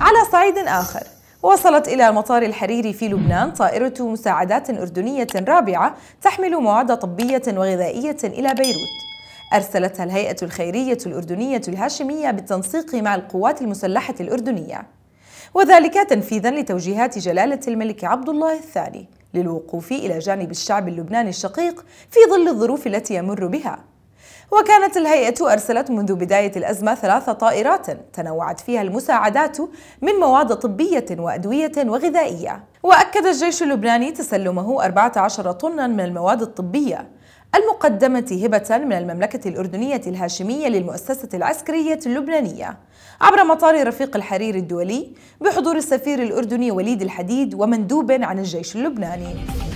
على صعيد آخر وصلت إلى المطار الحريري في لبنان طائرة مساعدات أردنية رابعة تحمل مواد طبية وغذائية إلى بيروت أرسلتها الهيئة الخيرية الأردنية الهاشمية بالتنسيق مع القوات المسلحة الأردنية وذلك تنفيذا لتوجيهات جلالة الملك عبد الله الثاني للوقوف إلى جانب الشعب اللبناني الشقيق في ظل الظروف التي يمر بها وكانت الهيئة أرسلت منذ بداية الأزمة ثلاث طائرات تنوعت فيها المساعدات من مواد طبية وأدوية وغذائية وأكد الجيش اللبناني تسلمه 14 طنا من المواد الطبية المقدمة هبة من المملكة الأردنية الهاشمية للمؤسسة العسكرية اللبنانية عبر مطار رفيق الحرير الدولي بحضور السفير الأردني وليد الحديد ومندوب عن الجيش اللبناني